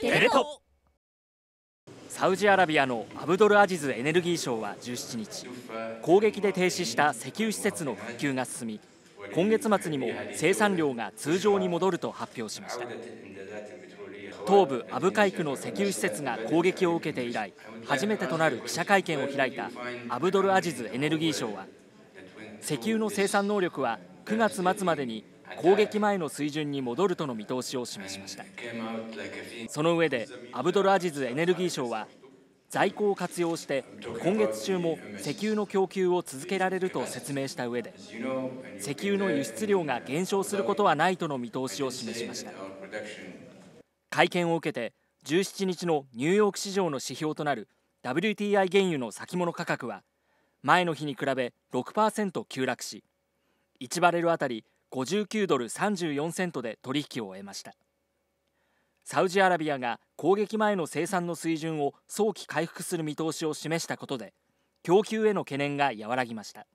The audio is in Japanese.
テレ東サウジアラビアのアブドルアジズエネルギー省は17日攻撃で停止した石油施設の復旧が進み今月末にも生産量が通常に戻ると発表しました東部アブカイクの石油施設が攻撃を受けて以来初めてとなる記者会見を開いたアブドルアジズエネルギー省は石油の生産能力は9月末までに攻撃前の水準に戻るとの見通しを示しましたその上でアブドルアジズエネルギー相は在庫を活用して今月中も石油の供給を続けられると説明した上で石油の輸出量が減少することはないとの見通しを示しました会見を受けて17日のニューヨーク市場の指標となる WTI 原油の先物価格は前の日に比べ6%急落し1バレルあたり59ドル34セントで取引を終えましたサウジアラビアが攻撃前の生産の水準を早期回復する見通しを示したことで供給への懸念が和らぎました